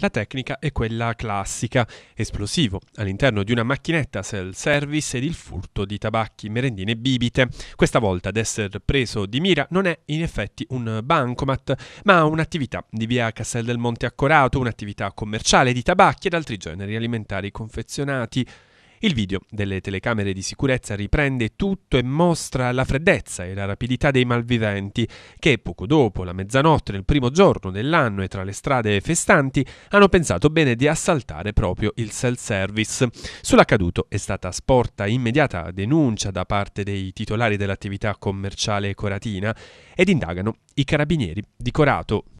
La tecnica è quella classica, esplosivo all'interno di una macchinetta self-service ed il furto di tabacchi, merendine e bibite. Questa volta ad essere preso di mira non è in effetti un bancomat, ma un'attività di via Castel del Monte Accorato, un'attività commerciale di tabacchi ed altri generi alimentari confezionati. Il video delle telecamere di sicurezza riprende tutto e mostra la freddezza e la rapidità dei malviventi che poco dopo la mezzanotte del primo giorno dell'anno e tra le strade festanti hanno pensato bene di assaltare proprio il self-service. Sull'accaduto è stata sporta immediata denuncia da parte dei titolari dell'attività commerciale coratina ed indagano i carabinieri di Corato